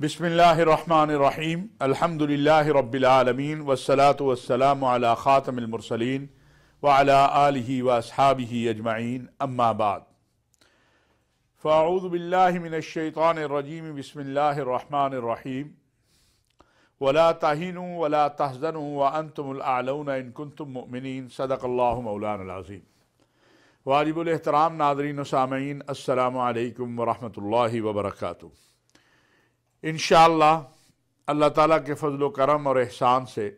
بسم الله الرحمن الرحيم الحمد لله رب العالمين والصلاة والسلام على خاتم المرسلين وعلى آله وأصحابه أجمعين أما بعد فأعوذ بالله من الشيطان الرجيم بسم الله الرحمن الرحيم ولا تهنوا ولا تحزنوا وأنتم الأعلون إن كنتم مؤمنين صدق الله مولانا العظيم واجب الاحترام ناظرين وسامعين السلام عليكم ورحمة الله وبركاته انشاءاللہ اللہ اللہ تعالیٰ کے فضل و کرم اور احسان سے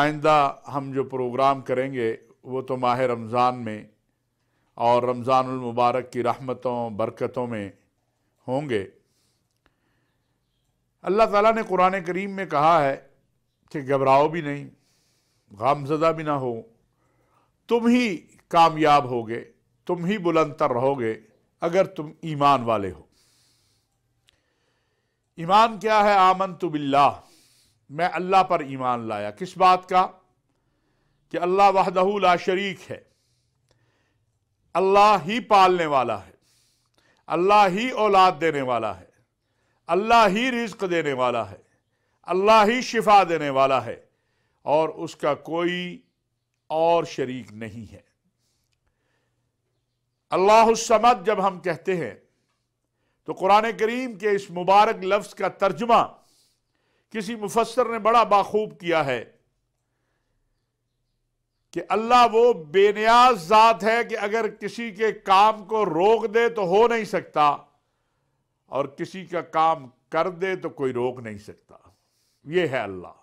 آئندہ ہم جو پروگرام کریں گے وہ تو ماہ رمضان میں اور رمضان المبارک کی رحمتوں برکتوں میں ہوں گے اللہ تعالیٰ نے قرآن کریم میں کہا ہے کہ گھبراؤ بھی نہیں غام زدہ بھی نہ ہو تم ہی کامیاب ہوگے تم ہی بلند تر رہو گے اگر تم ایمان والے ہو ایمان کیا ہے آمن تو باللہ میں اللہ پر ایمان لایا کس بات کا کہ اللہ وحدہ لا شریک ہے اللہ ہی پالنے والا ہے اللہ ہی اولاد دینے والا ہے اللہ ہی رزق دینے والا ہے اللہ ہی شفا دینے والا ہے اور اس کا کوئی اور شریک نہیں ہے اللہ السمد جب ہم کہتے ہیں تو قرآن کریم کے اس مبارک لفظ کا ترجمہ کسی مفسر نے بڑا باخوب کیا ہے کہ اللہ وہ بے نیاز ذات ہے کہ اگر کسی کے کام کو روک دے تو ہو نہیں سکتا اور کسی کا کام کر دے تو کوئی روک نہیں سکتا یہ ہے اللہ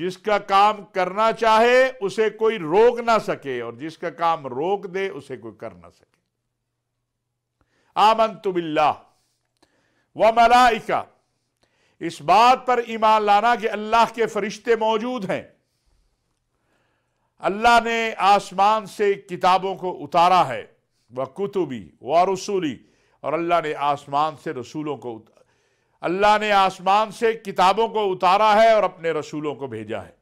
جس کا کام کرنا چاہے اسے کوئی روک نہ سکے اور جس کا کام روک دے اسے کوئی کر نہ سکے آمنت باللہ و ملائکہ اس بات پر ایمان لانا کہ اللہ کے فرشتے موجود ہیں اللہ نے آسمان سے کتابوں کو اتارا ہے وہ کتبی و رسولی اور اللہ نے آسمان سے رسولوں کو اللہ نے آسمان سے کتابوں کو اتارا ہے اور اپنے رسولوں کو بھیجا ہے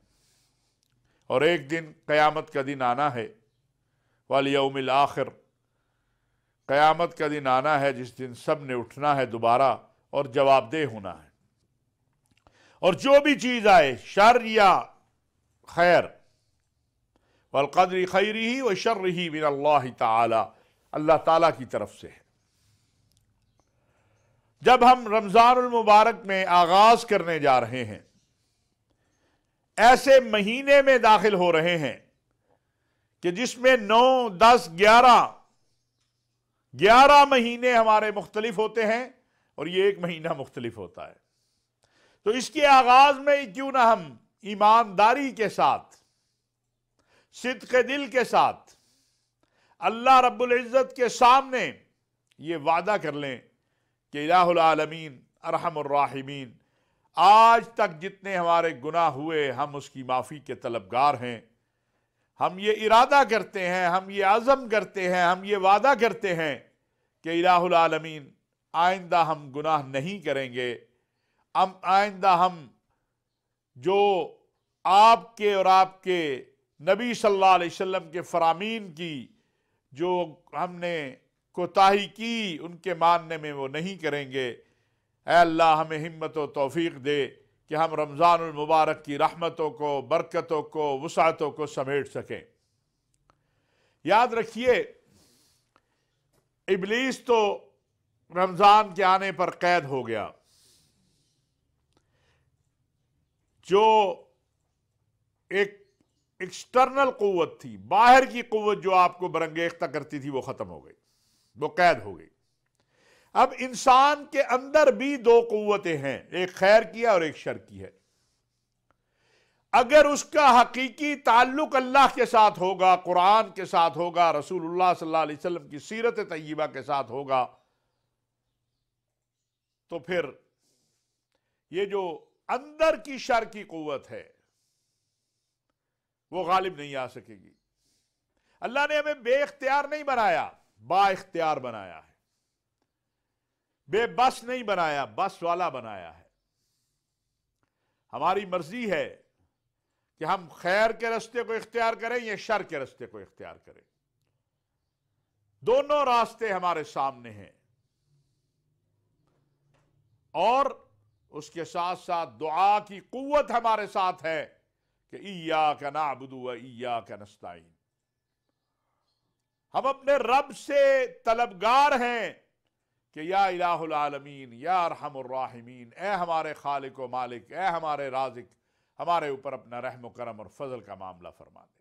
اور ایک دن قیامت کا دن آنا ہے والیوم والر قیامت کا دن آنا ہے جس دن سب نے اٹھنا ہے دوبارہ اور جواب دہ ہونا ہے اور جو بھی چیز آئے شر یا خیر ہی و ہی من اللہ تعالی اللہ تعالی کی طرف سے ہے جب ہم رمضان المبارک میں آغاز کرنے جا رہے ہیں ایسے مہینے میں داخل ہو رہے ہیں کہ جس میں نو دس گیارہ گیارہ مہینے ہمارے مختلف ہوتے ہیں اور یہ ایک مہینہ مختلف ہوتا ہے تو اس کے آغاز میں کیوں نہ ہم ایمانداری کے ساتھ صدق دل کے ساتھ اللہ رب العزت کے سامنے یہ وعدہ کر لیں کہ الہ العالمین ارحم الراحمین آج تک جتنے ہمارے گناہ ہوئے ہم اس کی معافی کے طلبگار ہیں ہم یہ ارادہ کرتے ہیں ہم یہ عزم کرتے ہیں ہم یہ وعدہ کرتے ہیں کہ الہ العالمین آئندہ ہم گناہ نہیں کریں گے ہم آئندہ ہم جو آپ کے اور آپ کے نبی صلی اللہ علیہ وسلم کے فرامین کی جو ہم نے کوتاہی کی ان کے ماننے میں وہ نہیں کریں گے اے اللہ ہمیں ہمت و توفیق دے کہ ہم رمضان المبارک کی رحمتوں کو برکتوں کو وسعتوں کو سمیٹ سکیں یاد رکھیے ابلیس تو رمضان کے آنے پر قید ہو گیا جو ایک ایکسٹرنل قوت تھی باہر کی قوت جو آپ کو برنگیختہ کرتی تھی وہ ختم ہو گئی وہ قید ہو گئی اب انسان کے اندر بھی دو قوتیں ہیں ایک خیر کی ہے اور ایک شر کی ہے اگر اس کا حقیقی تعلق اللہ کے ساتھ ہوگا قرآن کے ساتھ ہوگا رسول اللہ صلی اللہ علیہ وسلم کی سیرت طیبہ کے ساتھ ہوگا تو پھر یہ جو اندر کی شر کی قوت ہے وہ غالب نہیں آ سکے گی اللہ نے ہمیں بے اختیار نہیں بنایا با اختیار بنایا ہے بے بس نہیں بنایا بس والا بنایا ہے ہماری مرضی ہے کہ ہم خیر کے رستے کو اختیار کریں یا شر کے رستے کو اختیار کریں دونوں راستے ہمارے سامنے ہیں اور اس کے ساتھ ساتھ دعا کی قوت ہمارے ساتھ ہے کہ ایا کا نابدو ایا کا نستا ہم اپنے رب سے طلبگار ہیں کہ یا الہ العالمین یا ارحم الراحمین اے ہمارے خالق و مالک اے ہمارے رازق ہمارے اوپر اپنا رحم و کرم اور فضل کا معاملہ فرما دے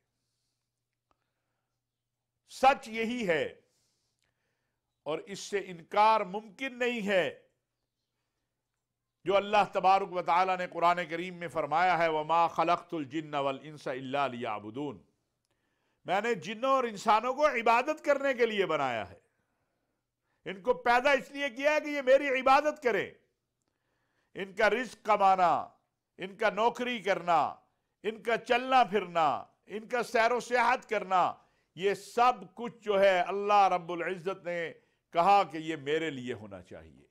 سچ یہی ہے اور اس سے انکار ممکن نہیں ہے جو اللہ تبارک و تعالی نے قرآن کریم میں فرمایا ہے وما خلقت الجن والانس الا اللہ میں نے جنوں اور انسانوں کو عبادت کرنے کے لیے بنایا ہے ان کو پیدا اس لیے کیا ہے کہ یہ میری عبادت کرے ان کا رزق کمانا ان کا نوکری کرنا ان کا چلنا پھرنا ان کا سیر و سیاحت کرنا یہ سب کچھ جو ہے اللہ رب العزت نے کہا کہ یہ میرے لیے ہونا چاہیے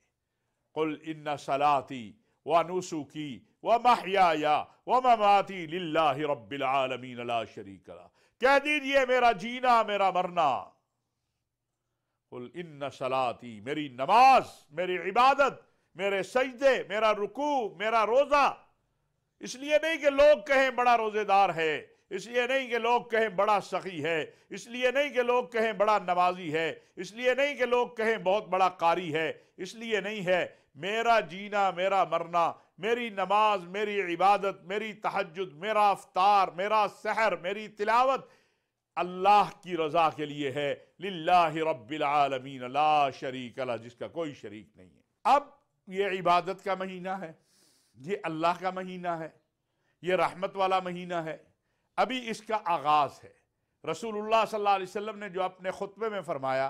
قل ان صلاتی و نسوکی و محیا و مماتی للہ رب المین اللہ کہہ دیجئے میرا جینا میرا مرنا قل ان سلاتی میری نماز میری عبادت میرے سجدے میرا رکوع میرا روزہ اس لیے نہیں کہ لوگ کہیں بڑا روزے دار ہے اس لیے نہیں کہ لوگ کہیں بڑا سخی ہے اس لیے نہیں کہ لوگ کہیں بڑا نمازی ہے اس لیے نہیں کہ لوگ کہیں بہت بڑا قاری ہے اس لیے نہیں ہے میرا جینا میرا مرنا میری نماز میری عبادت میری تحجد میرا افطار میرا سحر میری تلاوت اللہ کی رضا کے لیے ہے للہ رب العالمین لا شریک جس کا کوئی شریک نہیں ہے اب یہ عبادت کا مہینہ ہے یہ اللہ کا مہینہ ہے یہ رحمت والا مہینہ ہے ابھی اس کا آغاز ہے رسول اللہ صلی اللہ علیہ وسلم نے جو اپنے خطبے میں فرمایا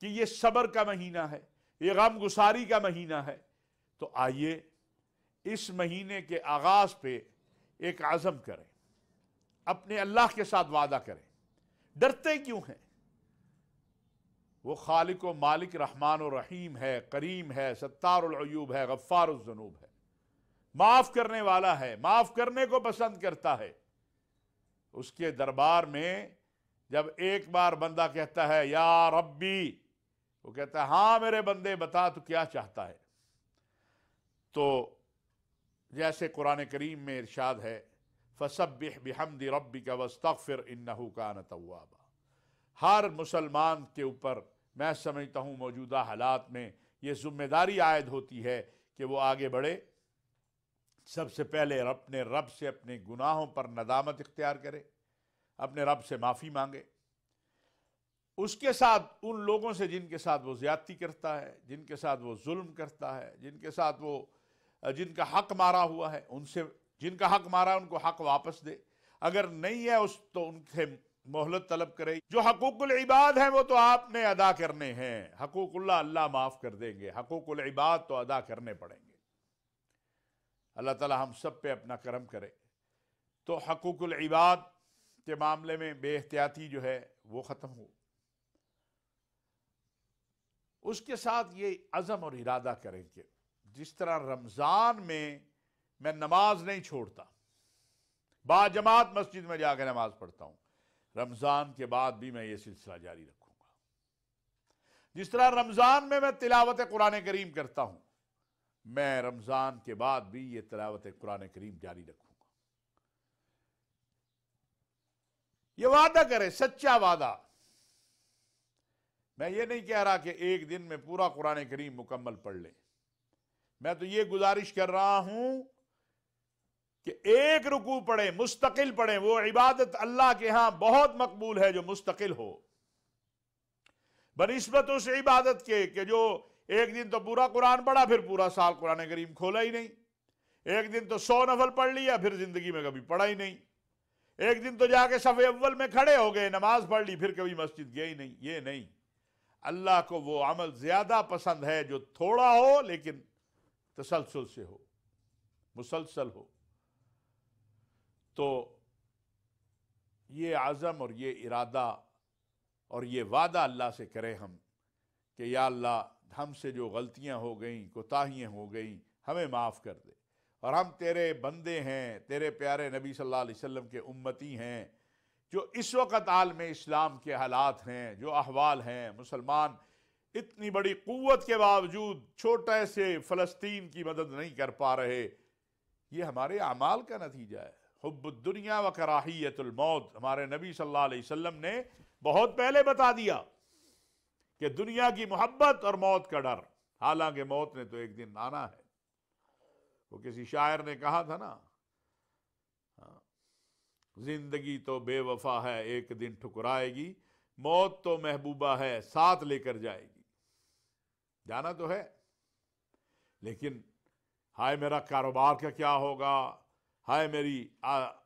کہ یہ صبر کا مہینہ ہے یہ غم گساری کا مہینہ ہے تو آئیے اس مہینے کے آغاز پہ ایک عزم کریں اپنے اللہ کے ساتھ وعدہ کریں ڈرتے کیوں ہیں وہ خالق و مالک رحمان و رحیم ہے کریم ہے ستار العیوب ہے غفار الزنوب ہے معاف کرنے والا ہے معاف کرنے کو پسند کرتا ہے اس کے دربار میں جب ایک بار بندہ کہتا ہے یا ربی وہ کہتا ہے ہاں میرے بندے بتا تو کیا چاہتا ہے تو جیسے قرآن کریم میں ارشاد ہے فسبح بحمد ربی کا وسط فر ان ہر مسلمان کے اوپر میں سمجھتا ہوں موجودہ حالات میں یہ ذمہ داری عائد ہوتی ہے کہ وہ آگے بڑھے سب سے پہلے اپنے رب سے اپنے گناہوں پر ندامت اختیار کرے اپنے رب سے معافی مانگے اس کے ساتھ ان لوگوں سے جن کے ساتھ وہ زیادتی کرتا ہے جن کے ساتھ وہ ظلم کرتا ہے جن کے ساتھ وہ جن کا حق مارا ہوا ہے ان سے جن کا حق مارا ان کو حق واپس دے اگر نہیں ہے اس تو ان سے مہلت طلب کرے جو حقوق العباد ہیں وہ تو آپ نے ادا کرنے ہیں حقوق اللہ اللہ معاف کر دیں گے حقوق العباد تو ادا کرنے پڑیں گے اللہ تعالی ہم سب پہ اپنا کرم کرے تو حقوق العباد کے معاملے میں بے احتیاطی جو ہے وہ ختم ہو اس کے ساتھ یہ عزم اور ارادہ کریں کہ جس طرح رمضان میں میں نماز نہیں چھوڑتا با جماعت مسجد میں جا کے نماز پڑھتا ہوں رمضان کے بعد بھی میں یہ سلسلہ جاری رکھوں گا جس طرح رمضان میں میں میں تلاوت تلاوت قرآن قرآن کریم کریم کرتا ہوں رمضان کے بعد بھی یہ یہ جاری رکھوں گا وعدہ کرے سچا وعدہ میں یہ نہیں کہہ رہا کہ ایک دن میں پورا قرآن کریم مکمل پڑھ لیں میں تو یہ گزارش کر رہا ہوں کہ ایک رکوع پڑھیں مستقل پڑھیں وہ عبادت اللہ کے ہاں بہت مقبول ہے جو مستقل ہو بنسبت اس عبادت کے کہ جو ایک دن تو پورا قرآن پڑھا پھر پورا سال قرآن کریم کھولا ہی نہیں ایک دن تو سو نفل پڑھ لیا پھر زندگی میں کبھی پڑھا ہی نہیں ایک دن تو جا کے صف اول میں کھڑے ہو گئے نماز پڑھ لی پھر کبھی مسجد ہی نہیں یہ نہیں اللہ کو وہ عمل زیادہ پسند ہے جو تھوڑا ہو لیکن تسلسل سے ہو مسلسل ہو تو یہ عظم اور یہ ارادہ اور یہ وعدہ اللہ سے کرے ہم کہ یا اللہ ہم سے جو غلطیاں ہو گئیں کوتاہیاں ہو گئیں ہمیں معاف کر دے اور ہم تیرے بندے ہیں تیرے پیارے نبی صلی اللہ علیہ وسلم کے امتی ہیں جو اس وقت عالم اسلام کے حالات ہیں جو احوال ہیں مسلمان اتنی بڑی قوت کے باوجود چھوٹے سے فلسطین کی مدد نہیں کر پا رہے یہ ہمارے اعمال کا نتیجہ ہے حب الدنیا و کراہیت الموت ہمارے نبی صلی اللہ علیہ وسلم نے بہت پہلے بتا دیا کہ دنیا کی محبت اور موت کا ڈر حالانکہ موت نے تو ایک دن آنا ہے وہ کسی شاعر نے کہا تھا نا ہاں، زندگی تو بے وفا ہے ایک دن ٹھکرائے گی موت تو محبوبہ ہے ساتھ لے کر جائے گی جانا تو ہے لیکن ہائے میرا کاروبار کا کیا ہوگا ہائے میری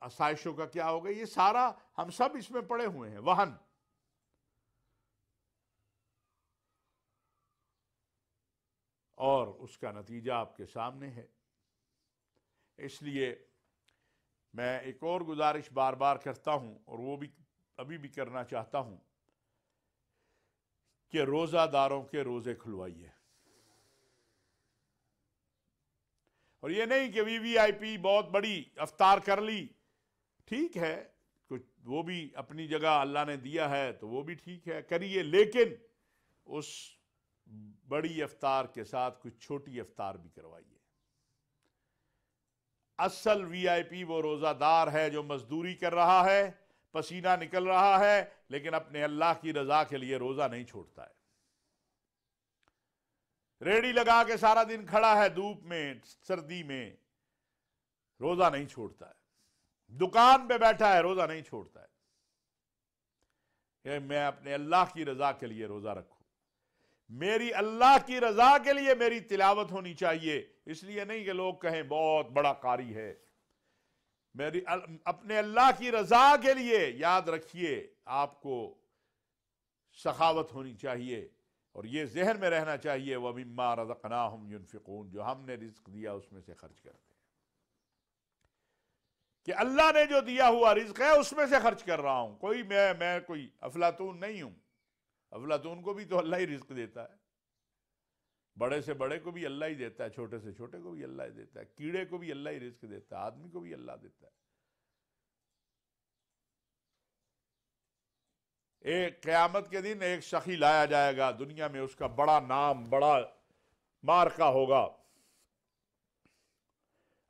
آسائشوں کا کیا ہوگا یہ سارا ہم سب اس میں پڑے ہوئے ہیں وہن اور اس کا نتیجہ آپ کے سامنے ہے اس لیے میں ایک اور گزارش بار بار کرتا ہوں اور وہ بھی ابھی بھی کرنا چاہتا ہوں کہ روزہ داروں کے روزے کھلوائیے اور یہ نہیں کہ وی وی آئی پی بہت بڑی افطار کر لی ٹھیک ہے کچھ وہ بھی اپنی جگہ اللہ نے دیا ہے تو وہ بھی ٹھیک ہے کریے لیکن اس بڑی افطار کے ساتھ کچھ چھوٹی افطار بھی کروائیے اصل وی آئی پی وہ روزہ دار ہے جو مزدوری کر رہا ہے پسینہ نکل رہا ہے لیکن اپنے اللہ کی رضا کے لیے روزہ نہیں چھوڑتا ہے ریڑی لگا کے سارا دن کھڑا ہے دھوپ میں سردی میں روزہ نہیں چھوڑتا ہے دکان پہ بیٹھا ہے روزہ نہیں چھوڑتا ہے کہ میں اپنے اللہ کی رضا کے لیے روزہ رکھوں میری اللہ کی رضا کے لیے میری تلاوت ہونی چاہیے اس لیے نہیں کہ لوگ کہیں بہت بڑا قاری ہے میری اپنے اللہ کی رضا کے لیے یاد رکھیے آپ کو سخاوت ہونی چاہیے اور یہ ذہن میں رہنا چاہیے وہ ابھی ماں ہم جو ہم نے رزق دیا اس میں سے خرچ کرتے کہ اللہ نے جو دیا ہوا رزق ہے اس میں سے خرچ کر رہا ہوں کوئی میں میں کوئی افلاطون نہیں ہوں افلاطون کو بھی تو اللہ ہی رزق دیتا ہے بڑے سے بڑے کو بھی اللہ ہی دیتا ہے چھوٹے سے چھوٹے کو بھی اللہ ہی دیتا ہے کیڑے کو بھی اللہ ہی رزق دیتا ہے آدمی کو بھی اللہ دیتا ہے ایک قیامت کے دن ایک شخی لایا جائے گا دنیا میں اس کا بڑا نام بڑا مارکا ہوگا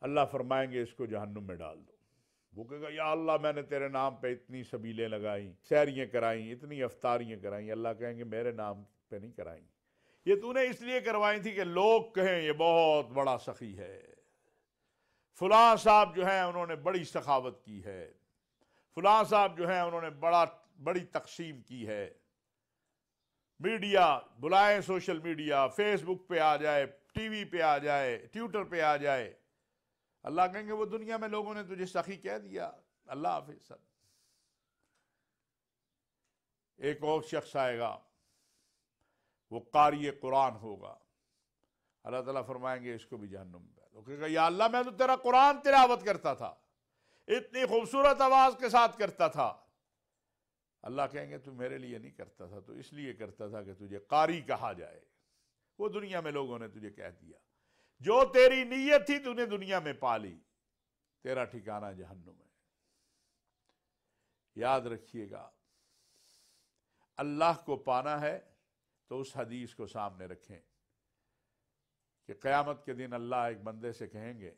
اللہ فرمائیں گے اس کو جہنم میں ڈال دو وہ کہے گا یا اللہ میں نے تیرے نام پہ اتنی سبیلیں لگائیں سیریاں کرائیں اتنی افطاریاں کرائیں اللہ کہیں گے میرے نام پہ نہیں کرائیں یہ تو نے اس لیے کروائی تھی کہ لوگ کہیں یہ بہت بڑا سخی ہے فلان صاحب جو ہیں انہوں نے بڑی سخاوت کی ہے فلاں صاحب جو ہیں انہوں نے بڑا بڑی تقسیم کی ہے میڈیا بلائیں سوشل میڈیا فیس بک پہ آ جائے ٹی وی پہ آ جائے ٹیوٹر پہ آ جائے اللہ کہیں گے وہ دنیا میں لوگوں نے تجھے سخی کہہ دیا اللہ حافظ ایک اور شخص آئے گا وہ قاری قرآن ہوگا اللہ تعالیٰ فرمائیں گے اس کو بھی جہنم جانو کہ یا اللہ میں تو تیرا قرآن تلاوت کرتا تھا اتنی خوبصورت آواز کے ساتھ کرتا تھا اللہ کہیں گے تو میرے لیے نہیں کرتا تھا تو اس لیے کرتا تھا کہ تجھے قاری کہا جائے وہ دنیا میں لوگوں نے تجھے کہہ دیا جو تیری نیت تھی تو نے دنیا میں پا لی تیرا ٹھکانہ جہنم ہے یاد رکھیے گا اللہ کو پانا ہے تو اس حدیث کو سامنے رکھیں کہ قیامت کے دن اللہ ایک بندے سے کہیں گے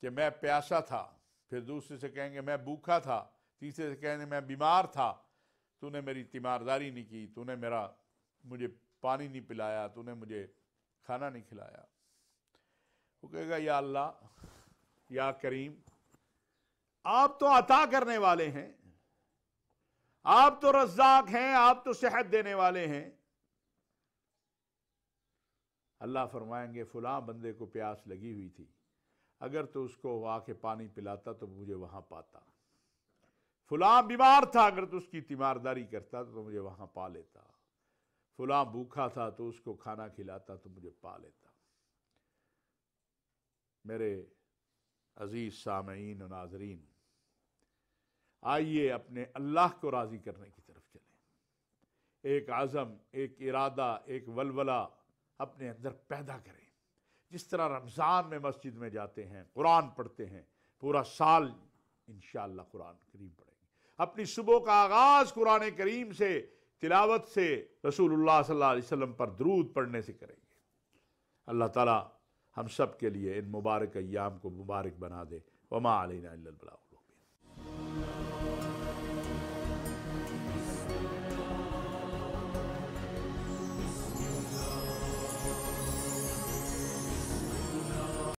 کہ میں پیاسا تھا پھر دوسرے سے کہیں گے میں بھوکھا تھا تیسرے کہنے میں بیمار تھا تو نے میری تیمارداری نہیں کی تو نے میرا مجھے پانی نہیں پلایا تو نے مجھے کھانا نہیں کھلایا وہ کہے گا یا اللہ یا کریم آپ تو عطا کرنے والے ہیں آپ تو رزاق ہیں آپ تو صحت دینے والے ہیں اللہ فرمائیں گے فلاں بندے کو پیاس لگی ہوئی تھی اگر تو اس کو آ کے پانی پلاتا تو مجھے وہاں پاتا فلاں بیمار تھا اگر تو اس کی تیمارداری کرتا تو مجھے وہاں پا لیتا فلاں بھوکھا تھا تو اس کو کھانا کھلاتا تو مجھے پا لیتا میرے عزیز سامعین و ناظرین آئیے اپنے اللہ کو راضی کرنے کی طرف چلیں ایک عزم ایک ارادہ ایک ولولہ اپنے اندر پیدا کریں جس طرح رمضان میں مسجد میں جاتے ہیں قرآن پڑھتے ہیں پورا سال انشاءاللہ قرآن اللہ قرآن ہیں اپنی صبح کا آغاز قرآن کریم سے تلاوت سے رسول اللہ صلی اللہ علیہ وسلم پر درود پڑھنے سے کریں گے اللہ تعالی ہم سب کے لیے ان مبارک ایام کو مبارک بنا دے وما علینا الا اللہ